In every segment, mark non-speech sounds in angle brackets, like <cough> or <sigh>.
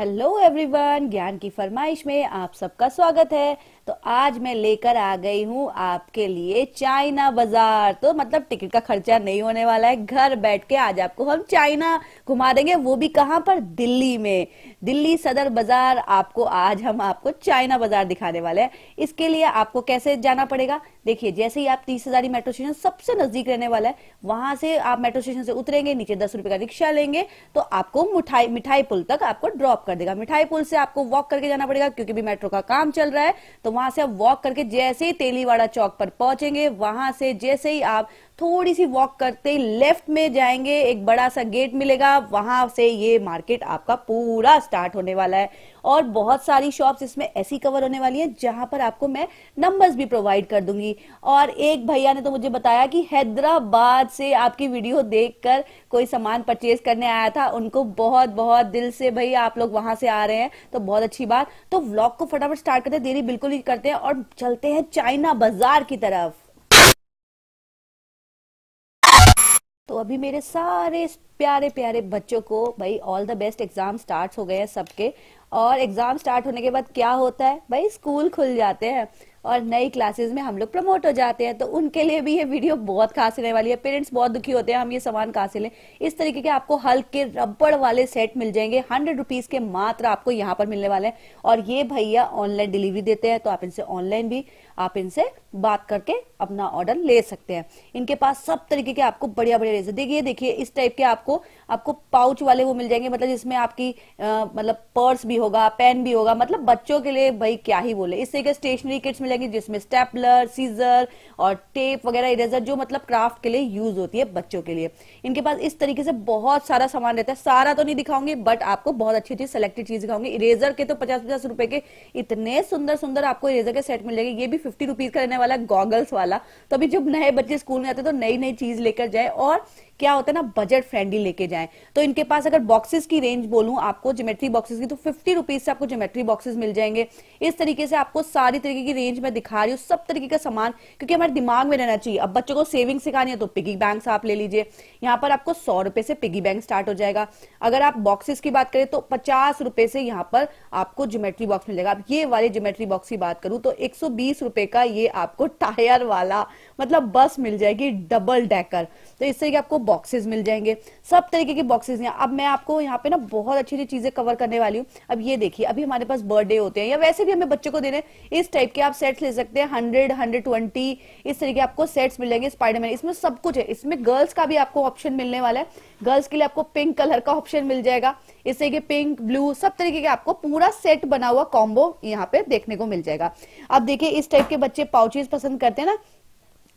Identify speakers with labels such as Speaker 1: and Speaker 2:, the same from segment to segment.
Speaker 1: hello everyone ज्ञान की फरमाइश में आप सबका स्वागत है तो आज मैं लेकर आ गई हूँ आपके लिए चाइना बाजार तो मतलब टिकट का खर्चा नहीं होने वाला है घर बैठ के आज आपको हम चाइना घुमा देंगे वो भी कहाँ पर दिल्ली में दिल्ली सदर बाजार आपको आज हम आपको चाइना बाजार दिखाने वाले हैं इसके लिए आपको कैसे जाना पड़ेगा देखिए जैसे ही आप तीस हजारी मेट्रो स्टेशन सबसे नजदीक रहने वाला है वहां से आप मेट्रो स्टेशन से उतरेंगे नीचे दस रुपए का रिक्शा लेंगे तो आपको मिठाई मिठाई पुल तक आपको ड्रॉप कर देगा मिठाई पुल से आपको वॉक करके जाना पड़ेगा क्योंकि भी मेट्रो का काम चल रहा है तो वहां से आप वॉक करके जैसे ही तेलीवाड़ा चौक पर पहुंचेंगे वहां से जैसे ही आप थोड़ी सी वॉक करते ही लेफ्ट में जाएंगे एक बड़ा सा गेट मिलेगा वहां से ये मार्केट आपका पूरा स्टार्ट होने वाला है और बहुत सारी शॉप्स इसमें ऐसी कवर होने वाली है जहां पर आपको मैं नंबर्स भी प्रोवाइड कर दूंगी और एक भैया ने तो मुझे बताया कि हैदराबाद से आपकी वीडियो देखकर कोई सामान परचेज करने आया था उनको बहुत बहुत दिल से भाई आप लोग वहां से आ रहे हैं तो बहुत अच्छी बात तो व्लॉग को फटाफट स्टार्ट करते देरी बिल्कुल ही करते हैं और चलते हैं चाइना बाजार की तरफ तो अभी मेरे सारे प्यारे प्यारे बच्चों को भाई all the best exam start हो गए हैं सबके और एग्जाम स्टार्ट होने के बाद क्या होता है भाई स्कूल खुल जाते हैं और नई क्लासेस में हम लोग प्रमोट हो जाते हैं तो उनके लिए भी ये वीडियो बहुत खास रहने वाली है पेरेंट्स बहुत दुखी होते हैं हम ये सामान कहाँ से लें इस तरीके के आपको हल्के रबड़ वाले सेट मिल जाएंगे हंड्रेड रुपीज के मात्र आपको यहाँ पर मिलने वाले हैं और ये भैया ऑनलाइन डिलीवरी देते हैं तो आप इनसे ऑनलाइन भी आप इनसे बात करके अपना ऑर्डर ले सकते हैं इनके पास सब तरीके के आपको बढ़िया बढ़िया रेजर देखिए देखिए इस टाइप के आपको आपको पाउच वाले वो मिल जाएंगे मतलब जिसमें आपकी आ, मतलब पर्स भी होगा पेन भी होगा मतलब बच्चों के लिए भाई क्या ही बोले इस तरीके स्टेशनरी किट्स मिलेंगे जिसमें स्टेपलर सीजर और टेप वगैरह इरेजर जो मतलब क्राफ्ट के लिए यूज होती है बच्चों के लिए इनके पास इस तरीके से बहुत सारा सामान रहता है सारा तो नहीं दिखाऊंगी बट आपको बहुत अच्छी अच्छी सिलेक्टेड चीज दिखाऊंगी इरेजर के तो पचास पचास रुपए के इतने सुंदर सुंदर आपको इरेजर के सेट मिल जाएंगे ये भी फिफ्टी रुपीज का रहने वाला गॉगल्स वाला तो अभी जब नए बच्चे स्कूल में आते तो नई नई चीज लेकर जाए और क्या होता है ना बजट फ्रेंडली लेके जाए तो इनके पास अगर बॉक्सेस की रेंज बोलूं आपको ज्योमेट्री बॉक्सेस की तो फिफ्टी रुपीज से आपको ज्योमेट्री बॉक्सेस मिल जाएंगे इस तरीके से आपको सारी तरीके की रेंज में दिखा रही हूँ सब तरीके का सामान क्योंकि हमारे दिमाग में रहना चाहिए अब बच्चों को सेविंग सिखानी है तो पिगी बैंक आप ले लीजिए यहाँ पर आपको सौ रुपए से पिगी बैंक स्टार्ट हो जाएगा अगर आप बॉक्सेस की बात करें तो पचास रुपए से यहाँ पर आपको ज्योमेट्री बॉक्स मिल जाएगा अब ये वाले ज्योमेट्री बॉक्स की बात करूं तो एक सौ बीस रुपए का ये आपको टायर <laughs> वाला मतलब बस मिल जाएगी डबल डेकर तो इस तरीके आपको बॉक्सेस मिल जाएंगे सब तरीके के बॉक्सेस हैं अब मैं आपको यहाँ पे ना बहुत अच्छी अच्छी चीजें कवर करने वाली हूँ अब ये देखिए अभी हमारे पास बर्थडे होते हैं या वैसे भी हमें बच्चों को देने इस टाइप के आप सेट्स ले सकते हैं हंड्रेड हंड्रेड ट्वेंटी इस तरीके आपको सेट्स मिल जाएंगे स्पाइडरमैन इसमें सब कुछ है इसमें गर्ल्स का भी आपको ऑप्शन मिलने वाला है गर्ल्स के लिए आपको पिंक कलर का ऑप्शन मिल जाएगा इस तरीके पिंक ब्लू सब तरीके के आपको पूरा सेट बना हुआ कॉम्बो यहाँ पे देखने को मिल जाएगा अब देखिए इस टाइप के बच्चे पाउचेज पसंद करते हैं ना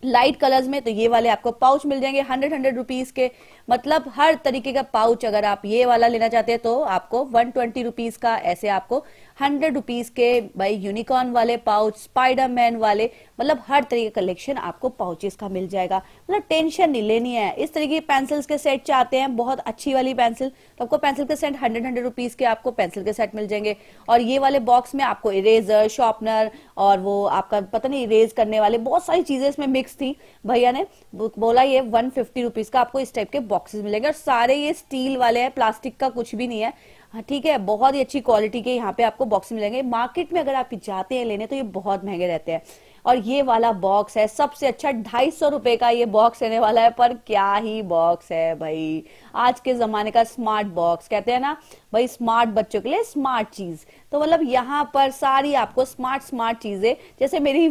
Speaker 1: लाइट कलर्स में तो ये वाले आपको पाउच मिल जाएंगे हंड्रेड हंड्रेड रुपीज के मतलब हर तरीके का पाउच अगर आप ये वाला लेना चाहते हैं तो आपको वन ट्वेंटी रुपीज का ऐसे आपको हंड्रेड रुपीज के भाई यूनिकॉर्न वाले पाउच स्पाइडरमैन वाले मतलब हर तरीके का कलेक्शन आपको पाउचेस का मिल जाएगा मतलब टेंशन नहीं लेनी है इस तरीके की पेंसिल्स के सेट चाहते हैं बहुत अच्छी वाली पेंसिल तो आपको पेंसिल के सेट हंड्रेड हंड्रेड रुपीज के आपको पेंसिल के सेट मिल जाएंगे और ये वाले बॉक्स में आपको इरेजर शॉर्पनर और वो आपका पता नहीं इरेज करने वाले बहुत सारी चीजें इसमें मिक्स थी भैया ने बोला ये वन फिफ्टी रुपीज का आपको इस टाइप के बॉक्सेस मिलेंगे और सारे ये स्टील वाले हैं प्लास्टिक का कुछ भी नहीं है हाँ, ठीक है बहुत ही अच्छी क्वालिटी के यहाँ पे आपको बॉक्स मिलेंगे मार्केट में अगर आप जाते हैं लेने तो ये बहुत महंगे रहते हैं और ये वाला बॉक्स है सबसे अच्छा ढाई सौ रुपए का ये बॉक्स रहने वाला है पर क्या ही बॉक्स है भाई आज के जमाने का स्मार्ट बॉक्स कहते हैं ना भाई स्मार्ट बच्चों के लिए स्मार्ट चीज तो मतलब यहाँ पर सारी आपको स्मार्ट स्मार्ट चीजें जैसे मेरी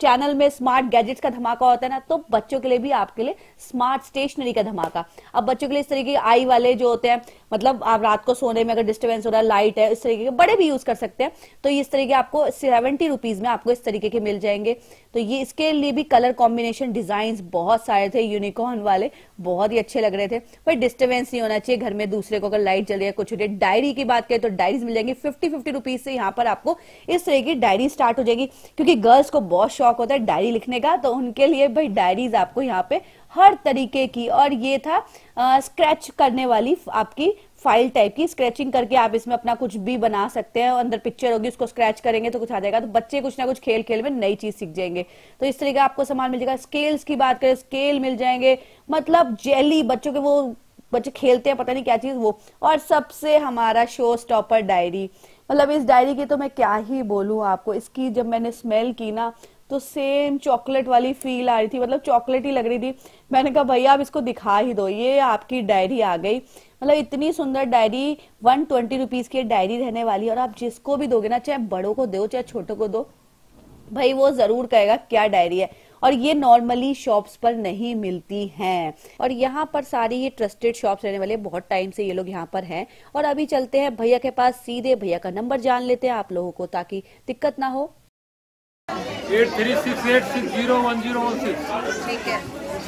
Speaker 1: चैनल में स्मार्ट गैजेट्स का धमाका होता है ना तो बच्चों के लिए भी आपके लिए स्मार्ट स्टेशनरी का धमाका अब बच्चों के लिए इस तरीके आई वाले जो होते हैं मतलब आप रात को सोने में अगर डिस्टर्बेंस हो रहा है लाइट है इस तरीके के बड़े भी यूज कर सकते हैं तो इस तरीके आपको सेवेंटी रुपीज में आपको इस तरीके के मिल जाएंगे तो ये इसके लिए भी कलर कॉम्बिनेशन डिजाइन बहुत सारे थे यूनिकॉर्न वाले बहुत ही अच्छे लग रहे थे भाई डिस्टर्बेंस नहीं होना चाहिए घर में दूसरे को अगर लाइट जल रही है कुछ डायरी की बात करें तो डायरीज मिल जाएंगे फिफ्टी फिफ्टी रुपीज से यहाँ पर आपको इस तरह की डायरी स्टार्ट हो जाएगी क्योंकि गर्ल्स को बहुत शौक होता है डायरी लिखने का तो उनके लिए भाई डायरीज आपको यहाँ पे हर तरीके की और ये था आ, स्क्रैच करने वाली आपकी फाइल टाइप की स्क्रैचिंग करके आप इसमें अपना कुछ भी बना सकते हैं अंदर पिक्चर होगी उसको स्क्रैच करेंगे तो कुछ आ जाएगा तो बच्चे कुछ ना कुछ खेल खेल में नई चीज सीख जाएंगे तो इस तरीके आपको सामान मिल जाएगा स्केल्स की बात करें स्केल मिल जाएंगे मतलब जेली बच्चों के वो बच्चे खेलते हैं पता नहीं क्या चीज वो और सबसे हमारा शो स्टॉपर डायरी मतलब इस डायरी की तो मैं क्या ही बोलूं आपको इसकी जब मैंने स्मेल की ना तो सेम चॉकलेट वाली फील आ रही थी मतलब चॉकलेट ही लग रही थी मैंने कहा भैया आप इसको दिखा ही दो ये आपकी डायरी आ गई मतलब इतनी सुंदर डायरी वन ट्वेंटी रुपीज की डायरी रहने वाली और आप जिसको भी दोगे ना चाहे बड़ों को दो चाहे छोटों को दो भाई वो जरूर कहेगा क्या डायरी है और ये नॉर्मली शॉप्स पर नहीं मिलती हैं और यहाँ पर सारी ये ट्रस्टेड शॉप्स रहने वाले बहुत टाइम से ये लोग यहाँ पर हैं और अभी चलते हैं भैया के पास सीधे भैया का नंबर जान लेते हैं आप लोगों को ताकि दिक्कत ना हो eight three six eight six zero one zero one six ठीक है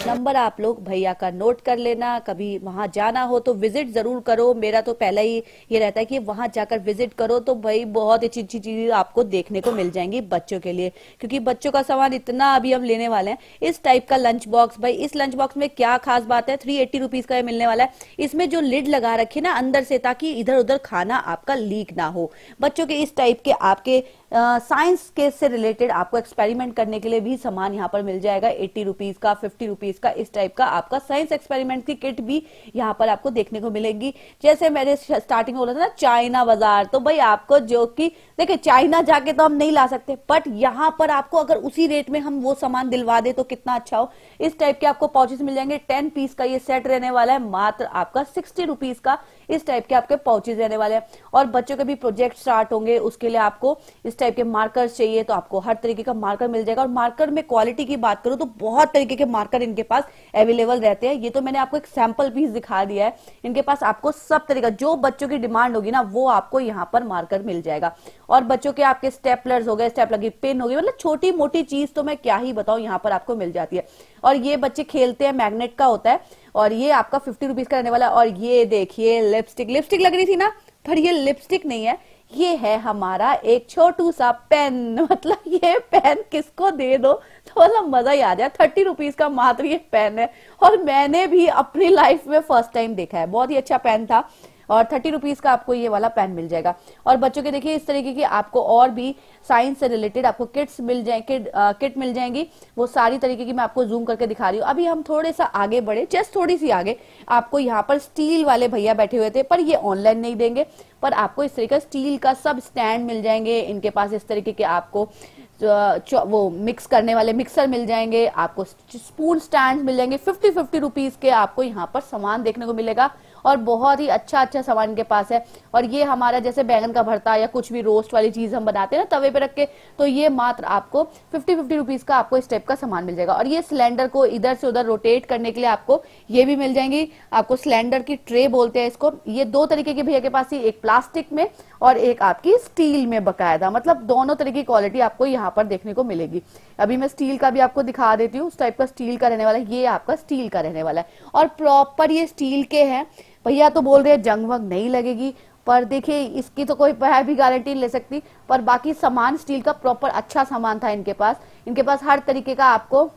Speaker 1: नंबर आप लोग भैया का नोट कर लेना कभी वहां जाना हो तो विजिट जरूर करो मेरा तो पहला ही ये रहता है कि वहां जाकर विजिट करो तो भाई बहुत अच्छी अच्छी चीज आपको देखने को मिल जाएंगी बच्चों के लिए क्योंकि बच्चों का सामान इतना अभी हम लेने वाले हैं इस टाइप का लंच बॉक्स भाई इस लंच बॉक्स में क्या खास बात है थ्री एट्टी रुपीज का मिलने वाला है इसमें जो लिड लगा रखे ना अंदर से ताकि इधर उधर खाना आपका लीक ना हो बच्चों के इस टाइप के आपके साइंस के से रिलेटेड आपको एक्सपेरिमेंट करने के लिए भी सामान यहाँ पर मिल जाएगा एट्टी रुपीज का फिफ्टी रुपीज रुपीज का इस टाइप का आपका साइंस एक्सपेरिमेंट की किट भी यहाँ पर आपको देखने को मिलेगी जैसे मैंने स्टार्टिंग बोला था ना चाइना बाजार तो भाई आपको जो कि देखिए चाइना जाके तो हम नहीं ला सकते बट यहाँ पर आपको अगर उसी रेट में हम वो सामान दिलवा दे तो कितना अच्छा हो इस टाइप के आपको पाउचेस मिल जाएंगे टेन पीस का ये सेट रहने वाला है मात्र आपका सिक्सटी रुपीज का इस टाइप के आपके पाउचेज रहने वाले हैं और बच्चों के भी प्रोजेक्ट स्टार्ट होंगे उसके लिए आपको इस टाइप के मार्कर चाहिए तो आपको हर तरीके का मार्कर मिल जाएगा और मार्कर में क्वालिटी की बात करूं तो बहुत तरीके के मार्कर इनके पास अवेलेबल रहते हैं ये तो मैंने आपको एक सैंपल पीस दिखा दिया है इनके पास आपको सब तरीका जो बच्चों की डिमांड होगी ना वो आपको यहाँ पर मार्कर मिल जाएगा और बच्चों के आपके स्टेपलर्स हो गए स्टेपलर की पेन होगी मतलब छोटी मोटी चीज तो मैं क्या ही बताऊं यहाँ पर आपको मिल जाती है और ये बच्चे खेलते हैं मैग्नेट का होता है और ये आपका फिफ्टी रुपीज का रहने वाला और ये देखिए लिपस्टिक लिपस्टिक लग रही थी ना पर ये लिपस्टिक नहीं है ये है हमारा एक छोटू सा पेन <laughs> मतलब ये पेन किसको दे दो तो मतलब मजा ही आ जाए थर्टी रुपीज का मात्र ये पेन है और मैंने भी अपनी लाइफ में फर्स्ट टाइम देखा है बहुत ही अच्छा पेन था और थर्टी रुपीज का आपको ये वाला पेन मिल जाएगा और बच्चों के देखिए इस तरीके की आपको और भी साइंस से रिलेटेड आपको किट्स मिल जाए किट आ, किट मिल जाएंगी वो सारी तरीके की मैं आपको जूम करके दिखा रही हूँ अभी हम थोड़े सा आगे बढ़े जस्ट थोड़ी सी आगे आपको यहाँ पर स्टील वाले भैया बैठे हुए थे पर ये ऑनलाइन नहीं देंगे पर आपको इस तरीके स्टील का सब स्टैंड मिल जाएंगे इनके पास इस तरीके के आपको uh, वो मिक्स करने वाले मिक्सर मिल जाएंगे आपको स्पून स्टैंड मिल जाएंगे फिफ्टी फिफ्टी रुपीज के आपको यहाँ पर सामान देखने को मिलेगा और बहुत ही अच्छा अच्छा सामान इनके पास है और ये हमारा जैसे बैंगन का भरता या कुछ भी रोस्ट वाली चीज हम बनाते हैं ना तवे पे रख के तो ये मात्र आपको फिफ्टी फिफ्टी रुपीज का आपको इस टाइप का सामान मिल जाएगा और ये सिलेंडर को इधर से उधर रोटेट करने के लिए आपको ये भी मिल जाएंगी आपको सिलेंडर की ट्रे बोलते हैं इसको ये दो तरीके के भैया के पास ही एक प्लास्टिक में और एक आपकी स्टील में बकायदा मतलब दोनों तरह की क्वालिटी आपको यहाँ पर देखने को मिलेगी अभी मैं स्टील का भी आपको दिखा देती हूँ उस टाइप का स्टील का रहने वाला है ये आपका स्टील का रहने वाला है और प्रॉपर ये स्टील के हैं भैया तो बोल रहे हैं जंग वंग नहीं लगेगी पर देखिए इसकी तो कोई भी गारंटी नहीं ले सकती पर बाकी सामान स्टील का प्रॉपर अच्छा सामान था इनके पास इनके पास हर तरीके का आपको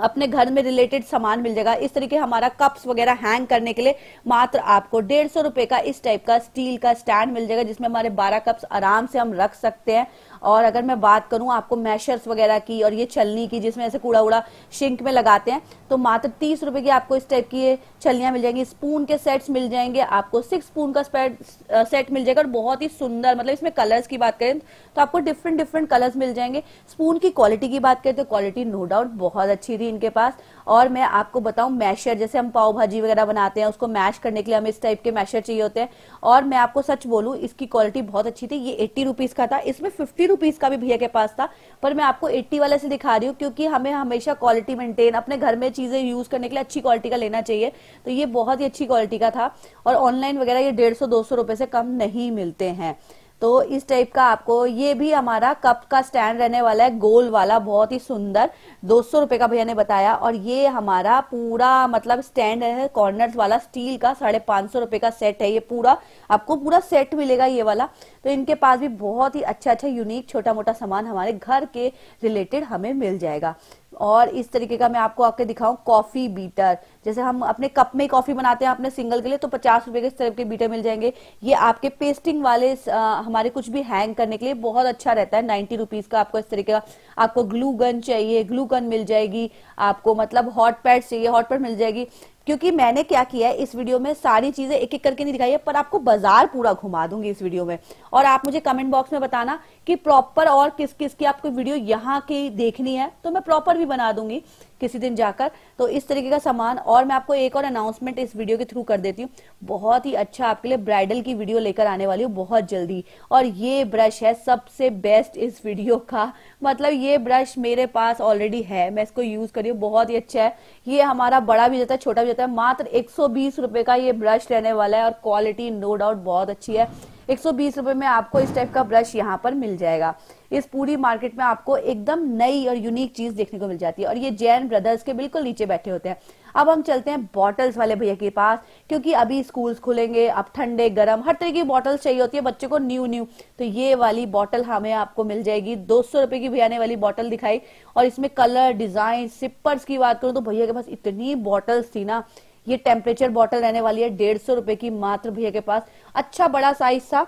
Speaker 1: अपने घर में रिलेटेड सामान मिल जाएगा इस तरीके हमारा कप्स वगैरह हैंग करने के लिए मात्र आपको डेढ़ सौ रुपए का इस टाइप का स्टील का स्टैंड मिल जाएगा जिसमें हमारे बारह कप्स आराम से हम रख सकते हैं और अगर मैं बात करूं आपको मैशर्स वगैरह की और ये चलनी की जिसमें ऐसे कूड़ा उड़ा शिंक में लगाते हैं तो मात्र तीस रुपए की आपको इस टाइप की ये मिल जाएंगी स्पून के सेट्स मिल जाएंगे आपको सिक्स स्पून का सेट मिल जाएगा और बहुत ही सुंदर मतलब इसमें कलर्स की बात करें तो आपको डिफरेंट डिफरेंट कलर्स मिल जाएंगे स्पून की क्वालिटी की बात करें तो क्वालिटी नो डाउट बहुत अच्छी थी इनके पास और मैं आपको बताऊं मैशर जैसे हम पाव भाजी वगैरह बनाते हैं उसको मैश करने के लिए हमें इस टाइप के मैशर चाहिए होते हैं और मैं आपको सच बोलूं इसकी क्वालिटी बहुत अच्छी थी ये एट्टी रुपीज का था इसमें फिफ्टी रुपीज का भी भैया के पास था पर मैं आपको एट्टी वाला से दिखा रही हूँ क्योंकि हमें हमेशा क्वालिटी मेंटेन अपने घर में चीजें यूज करने के लिए अच्छी क्वालिटी का लेना चाहिए तो ये बहुत ही अच्छी क्वालिटी का था और ऑनलाइन वगैरह ये डेढ़ सौ दो सौ रुपए से कम नहीं मिलते हैं तो इस टाइप का आपको ये भी हमारा कप का स्टैंड रहने वाला है गोल वाला बहुत ही सुंदर दो सौ रुपए का भैया ने बताया और ये हमारा पूरा मतलब स्टैंड है कॉर्नर्स वाला स्टील का साढ़े पांच सौ रुपए का सेट है ये पूरा आपको पूरा सेट मिलेगा ये वाला तो इनके पास भी बहुत ही अच्छा अच्छा यूनिक छोटा मोटा सामान हमारे घर के रिलेटेड हमें मिल जाएगा और इस तरीके का मैं आपको आके दिखाऊं कॉफी बीटर जैसे हम अपने कप में कॉफी बनाते हैं अपने सिंगल के लिए तो पचास रुपए के इस तरह के बीटर मिल जाएंगे ये आपके पेस्टिंग वाले आ, हमारे कुछ भी हैंग करने के लिए बहुत अच्छा रहता है नाइन्टी रुपीज का आपको इस तरीके का आपको ग्लू गन चाहिए ग्लू गन मिल जाएगी आपको मतलब हॉट पैड चाहिए हॉट पैड मिल जाएगी क्योंकि मैंने क्या किया है इस वीडियो में सारी चीजें एक एक करके नहीं दिखाई है पर आपको बाजार पूरा घुमा दूंगी इस वीडियो में और आप मुझे कमेंट बॉक्स में बताना कि प्रॉपर और किस किस की आपको वीडियो यहाँ की देखनी है तो मैं प्रॉपर भी बना दूंगी किसी दिन जाकर तो इस तरीके का सामान और मैं आपको एक और अनाउंसमेंट इस वीडियो के थ्रू कर देती हूँ बहुत ही अच्छा आपके लिए ब्राइडल की वीडियो लेकर आने वाली हूँ बहुत जल्दी और ये ब्रश है सबसे बेस्ट इस वीडियो का मतलब ये ब्रश मेरे पास ऑलरेडी है मैं इसको यूज करी हूँ बहुत ही अच्छा है ये हमारा बड़ा भी जाता है छोटा भी जाता है मात्र एक सौ का ये ब्रश रहने वाला है और क्वालिटी नो डाउट बहुत अच्छी है 120 रुपए में आपको इस टाइप का ब्रश यहाँ पर मिल जाएगा इस पूरी मार्केट में आपको एकदम नई और यूनिक चीज देखने को मिल जाती है और ये जैन ब्रदर्स के बिल्कुल नीचे बैठे होते हैं अब हम चलते हैं बॉटल्स वाले भैया के पास क्योंकि अभी स्कूल्स खुलेंगे अब ठंडे गर्म हर तरह की बॉटल्स चाहिए होती है बच्चे को न्यू न्यू तो ये वाली बॉटल हमें आपको मिल जाएगी दो सौ रुपए की भैया ने वाली बॉटल दिखाई और इसमें कलर डिजाइन सिपर्स की बात करूं तो भैया के पास इतनी बॉटल्स थी ना ये टेम्परेचर बॉटल रहने वाली है डेढ़ सौ रुपए की मात्र भैया के पास अच्छा बड़ा साइज था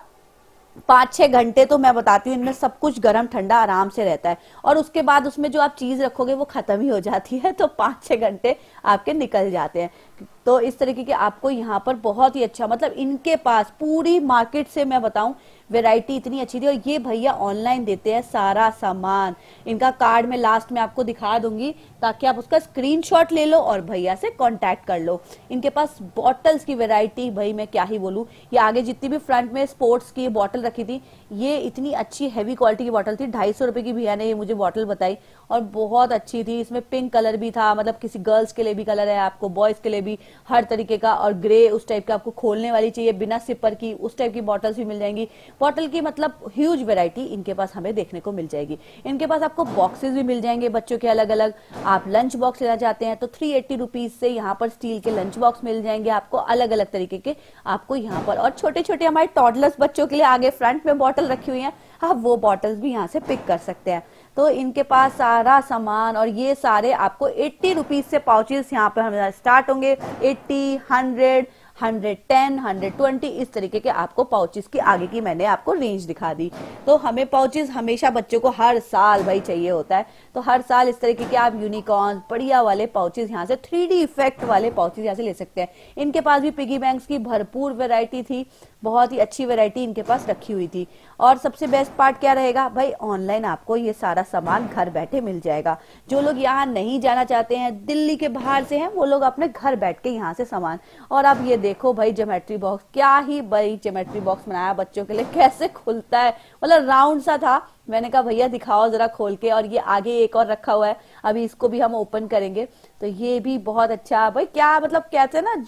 Speaker 1: पांच छह घंटे तो मैं बताती हूँ इनमें सब कुछ गर्म ठंडा आराम से रहता है और उसके बाद उसमें जो आप चीज रखोगे वो खत्म ही हो जाती है तो पांच छह घंटे आपके निकल जाते हैं तो इस तरीके के आपको यहाँ पर बहुत ही अच्छा मतलब इनके पास पूरी मार्केट से मैं बताऊं वेराइटी इतनी अच्छी थी और ये भैया ऑनलाइन देते हैं सारा सामान इनका कार्ड में लास्ट में आपको दिखा दूंगी ताकि आप उसका स्क्रीनशॉट ले लो और भैया से कॉन्टेक्ट कर लो इनके पास बॉटल्स की वेराइटी भाई मैं क्या ही बोलूँ ये आगे जितनी भी फ्रंट में स्पोर्ट्स की बॉटल रखी थी ये इतनी अच्छी हैवी क्वालिटी की बॉटल थी ढाई सौ रुपए की भैया ने ये मुझे बॉटल बताई और बहुत अच्छी थी इसमें पिंक कलर भी था मतलब किसी गर्ल्स के लिए भी कलर है आपको बॉयज के लिए भी हर तरीके का और ग्रे उस टाइप का आपको खोलने वाली चाहिए बिना सिपर की उस टाइप की बॉटल्स भी मिल जाएंगी कॉटल की मतलब ह्यूज वेराइटी इनके पास हमें देखने को मिल जाएगी इनके पास आपको बॉक्सेस भी मिल जाएंगे बच्चों के अलग अलग आप लंच बॉक्स लेना चाहते हैं तो थ्री एट्टी रुपीज से यहाँ पर स्टील के लंच बॉक्स मिल जाएंगे आपको अलग अलग तरीके के आपको यहाँ पर और छोटे छोटे हमारे टॉडलर्स बच्चों के लिए आगे फ्रंट में बॉटल रखी हुई है आप वो बॉटल्स भी यहाँ से पिक कर सकते हैं तो इनके पास सारा सामान और ये सारे आपको एट्टी रुपीज से पाउचेस यहाँ पर हमारे स्टार्ट होंगे एट्टी हंड्रेड 110, 120 इस तरीके के आपको पाउचेस की आगे की मैंने आपको रेंज दिखा दी तो हमें पाउचेस हमेशा बच्चों को हर साल भाई चाहिए होता है तो हर साल इस तरीके के आप यूनिकॉर्न बढ़िया वाले पाउचेस यहाँ से थ्री इफेक्ट वाले पाउचेस यहाँ से ले सकते हैं इनके पास भी पिगी बैंक की भरपूर वेरायटी थी बहुत ही अच्छी वैरायटी इनके पास रखी हुई थी और सबसे बेस्ट पार्ट क्या रहेगा भाई ऑनलाइन आपको ये सारा सामान घर बैठे मिल जाएगा जो लोग यहाँ नहीं जाना चाहते हैं दिल्ली के बाहर से हैं वो लोग अपने घर बैठ के यहाँ से सामान और आप ये देखो भाई जोमेट्री बॉक्स क्या ही भाई जोमेट्री बॉक्स बनाया बच्चों के लिए <laughs> कैसे खुलता है मतलब राउंड सा था मैंने कहा भैया दिखाओ जरा खोल के और ये आगे एक और रखा हुआ है अभी इसको भी हम ओपन करेंगे तो ये भी बहुत अच्छा भाई क्या मतलब कहते हैं ना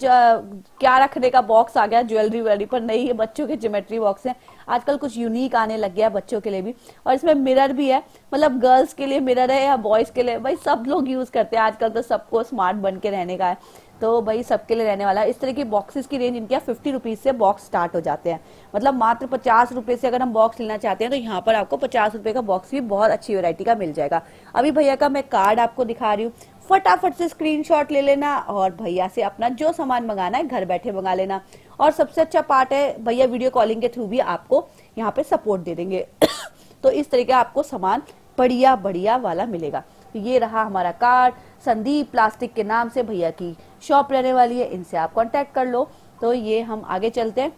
Speaker 1: क्या रखने का बॉक्स आ गया ज्वेलरी वेलरी पर नहीं ये बच्चों के ज्योमेट्री बॉक्स हैं आजकल कुछ यूनिक आने लग गया है बच्चों के लिए भी और इसमें मिरर भी है मतलब गर्ल्स के लिए मिरर है या बॉयज के लिए भाई सब लोग यूज करते हैं आजकल तो सबको स्मार्ट बन के रहने का है तो भाई सबके लिए रहने वाला है इस तरह की बॉक्सेस की रेंज इनके फिफ्टी रुपीज़ से बॉक्स स्टार्ट हो जाते हैं मतलब मात्र पचास रुपए से अगर हम बॉक्स लेना चाहते हैं तो यहाँ पर आपको पचास रुपए का बॉक्स भी बहुत अच्छी वैरायटी का मिल जाएगा अभी भैया का मैं कार्ड आपको दिखा रही हूँ फटाफट से स्क्रीन ले लेना और भैया से अपना जो सामान मंगाना है घर बैठे मंगा लेना और सबसे अच्छा पार्ट है भैया वीडियो कॉलिंग के थ्रू भी आपको यहाँ पे सपोर्ट दे देंगे <coughs> तो इस तरीके आपको सामान बढ़िया बढ़िया वाला मिलेगा ये रहा हमारा कार्ड संदीप प्लास्टिक के नाम से भैया की शॉप रहने वाली है इनसे आप कॉन्टेक्ट कर लो तो ये हम आगे चलते हैं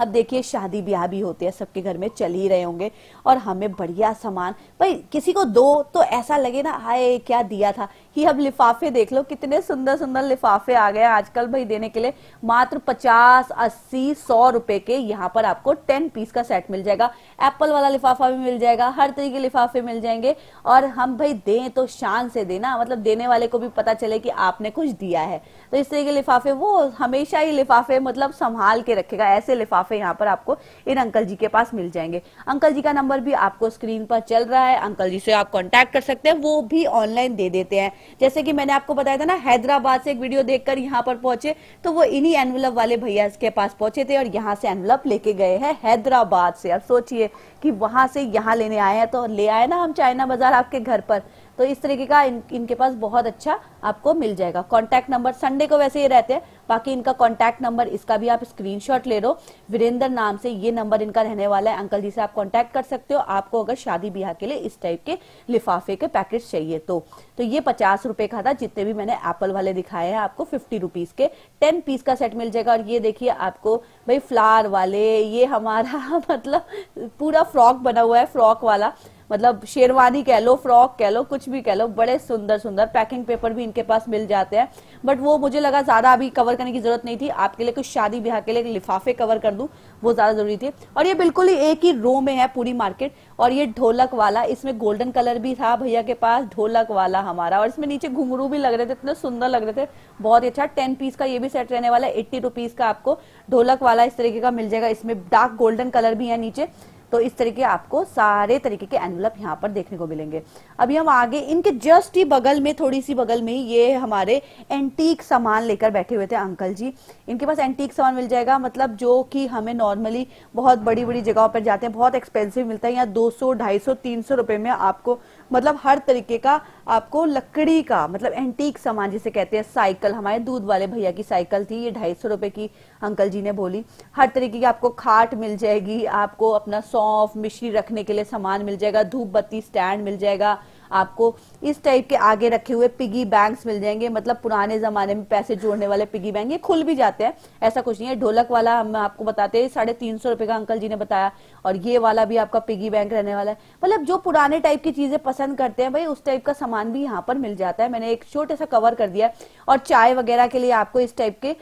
Speaker 1: अब देखिए शादी ब्याह भी होते हैं सबके घर में चल ही रहे होंगे और हमें बढ़िया सामान भाई किसी को दो तो ऐसा लगे ना हाय क्या दिया था कि अब लिफाफे देख लो कितने सुंदर सुंदर लिफाफे आ गए आजकल भाई देने के लिए मात्र पचास अस्सी सौ रुपए के यहाँ पर आपको टेन पीस का सेट मिल जाएगा एप्पल वाला लिफाफा भी मिल जाएगा हर तरीके के लिफाफे मिल जाएंगे और हम भाई दें तो शान से देना मतलब देने वाले को भी पता चले कि आपने कुछ दिया है तो इस तरीके के लिफाफे वो हमेशा ही लिफाफे मतलब संभाल के रखेगा ऐसे लिफाफे यहाँ पर आपको इन अंकल जी के पास मिल जाएंगे अंकल जी का नंबर भी आपको स्क्रीन पर चल रहा है अंकल जी से आप कॉन्टेक्ट कर सकते हैं वो भी ऑनलाइन दे देते हैं जैसे कि मैंने आपको बताया था ना हैदराबाद से एक वीडियो देखकर यहाँ पर पहुंचे तो वो इन्हीं एनवलप वाले भैया के पास पहुंचे थे और यहाँ से एनवलप लेके गए हैं हैदराबाद से अब सोचिए कि वहां से यहाँ लेने आए हैं तो ले आए ना हम चाइना बाजार आपके घर पर तो इस तरीके का इन, इनके पास बहुत अच्छा आपको मिल जाएगा कॉन्टैक्ट नंबर संडे को वैसे ही रहते हैं बाकी इनका कॉन्टैक्ट नंबर इसका भी आप स्क्रीन ले लो वीरेंद्र नाम से ये नंबर इनका रहने वाला है अंकल जी से आप कॉन्टैक्ट कर सकते हो आपको अगर शादी ब्याह के लिए इस टाइप के लिफाफे के पैकेट चाहिए तो तो ये पचास रुपए का था जितने भी मैंने एप्पल वाले दिखाए हैं आपको फिफ्टी रुपीज के टेन पीस का सेट मिल जाएगा और ये देखिए आपको भाई फ्लावर वाले ये हमारा <laughs> मतलब पूरा फ्रॉक बना हुआ है फ्रॉक वाला मतलब शेरवानी कह लो फ्रॉक कह लो कुछ भी कह लो बड़े सुंदर सुंदर पैकिंग पेपर भी इनके पास मिल जाते हैं बट वो मुझे लगा ज्यादा अभी कवर करने की जरूरत नहीं थी आपके लिए कुछ शादी ब्याह के लिए लिफाफे कवर कर दूं वो ज्यादा जरूरी थे और ये बिल्कुल ही एक ही रो में है पूरी मार्केट और ये ढोलक वाला इसमें गोल्डन कलर भी था भैया के पास ढोलक वाला हमारा और इसमें नीचे घुंगरू भी लग रहे थे इतने सुंदर लग रहे थे बहुत ही अच्छा टेन पीस का ये भी सेट रहने वाला है एट्टी रुपीज का आपको ढोलक वाला इस तरीके का मिल जाएगा इसमें डार्क गोल्डन कलर भी है नीचे तो इस तरीके आपको सारे तरीके के एनवलप यहाँ पर देखने को मिलेंगे अभी हम आगे इनके जस्ट ही बगल में थोड़ी सी बगल में ही ये हमारे एंटीक सामान लेकर बैठे हुए थे अंकल जी इनके पास एंटीक सामान मिल जाएगा मतलब जो कि हमें नॉर्मली बहुत बड़ी बड़ी जगहों पर जाते हैं बहुत एक्सपेंसिव मिलता है यहाँ दो सौ ढाई सौ तीन सौ रुपए में आपको मतलब हर तरीके का आपको लकड़ी का मतलब एंटीक सामान जिसे कहते हैं साइकिल हमारे दूध वाले भैया की साइकिल थी ये ढाई सौ रुपए की अंकल जी ने बोली हर तरीके की आपको खाट मिल जाएगी आपको अपना सौंफ मिश्री रखने के लिए सामान मिल जाएगा धूप बत्ती स्टैंड मिल जाएगा आपको इस टाइप के आगे रखे हुए पिगी बैंक्स मिल जाएंगे मतलब पुराने जमाने में पैसे जोड़ने वाले पिगी बैंक ये खुल भी जाते हैं ऐसा कुछ नहीं है ढोलक वाला हम आपको बताते हैं साढ़े तीन सौ रुपए का अंकल जी ने बताया और ये वाला भी आपका पिगी बैंक रहने वाला है मतलब जो पुराने टाइप की चीजें पसंद करते हैं भाई उस टाइप का सामान भी यहाँ पर मिल जाता है मैंने एक छोटा सा कवर कर दिया और चाय वगैरह के लिए आपको इस टाइप के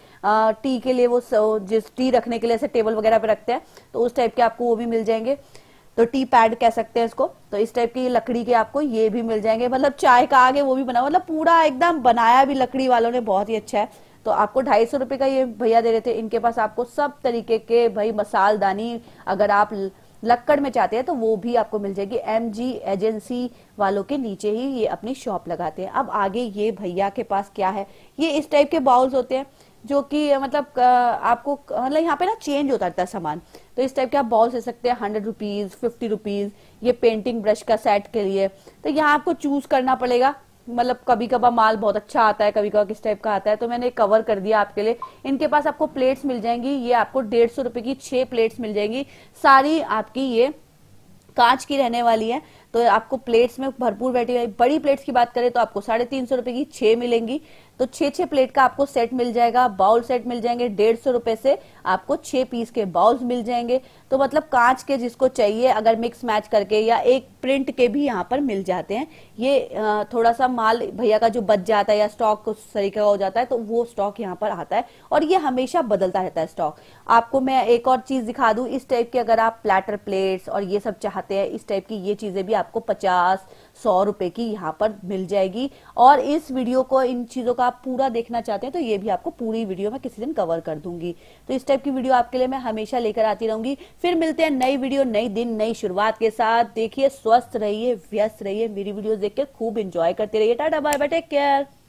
Speaker 1: टी के लिए वो जिस टी रखने के लिए ऐसे टेबल वगैरह पे रखते हैं तो उस टाइप के आपको वो भी मिल जाएंगे तो टी पैड कह सकते हैं इसको तो इस टाइप की लकड़ी के आपको ये भी मिल जाएंगे मतलब चाय का आगे वो भी बना मतलब पूरा एकदम बनाया भी लकड़ी वालों ने बहुत ही अच्छा है तो आपको ढाई सौ रुपए का ये भैया दे रहे थे इनके पास आपको सब तरीके के भाई मसालदानी अगर आप लक्कड़ में चाहते हैं तो वो भी आपको मिल जाएगी एम जी एजेंसी वालों के नीचे ही ये अपनी शॉप लगाते हैं अब आगे ये भैया के पास क्या है ये इस टाइप के बाउल्स होते हैं जो कि मतलब आपको मतलब यहाँ पे ना चेंज होता रहता है सामान तो इस टाइप के आप बॉल्स ले सकते हैं हंड्रेड रुपीज फिफ्टी रुपीज ये पेंटिंग ब्रश का सेट के लिए तो यहाँ आपको चूज करना पड़ेगा मतलब कभी कभार माल बहुत अच्छा आता है कभी कभार किस टाइप का आता है तो मैंने कवर कर दिया आपके लिए इनके पास आपको प्लेट्स मिल जाएंगी ये आपको डेढ़ सौ रुपए की छह प्लेट्स मिल जाएंगी सारी आपकी ये कांच की रहने वाली है तो आपको प्लेट्स में भरपूर बैठी आई बड़ी प्लेट्स की बात करें तो आपको साढ़े तीन सौ रुपए की छह मिलेंगी तो छह छह प्लेट का आपको सेट मिल जाएगा बाउल सेट मिल जाएंगे डेढ़ सौ रुपए से आपको छह पीस के बाउल्स मिल जाएंगे तो मतलब कांच के जिसको चाहिए अगर मिक्स मैच करके या एक प्रिंट के भी यहाँ पर मिल जाते हैं ये थोड़ा सा माल भैया का जो बच जाता है या स्टॉक उस तरीके का हो जाता है तो वो स्टॉक यहाँ पर आता है और ये हमेशा बदलता रहता है स्टॉक आपको मैं एक और चीज दिखा दू इस टाइप के अगर आप प्लेटर प्लेट्स और ये सब चाहते हैं इस टाइप की ये चीजें भी आपको पचास सौ रुपए की यहाँ पर मिल जाएगी और इस वीडियो को इन चीजों का आप पूरा देखना चाहते हैं तो ये भी आपको पूरी वीडियो में किसी दिन कवर कर दूंगी तो इस टाइप की वीडियो आपके लिए मैं हमेशा लेकर आती रहूंगी फिर मिलते हैं नई वीडियो नई दिन नई शुरुआत के साथ देखिए स्वस्थ रहिए व्यस्त रहिए मेरी वीडियो देख के खूब इंजॉय करते रहिए tata bye bye take care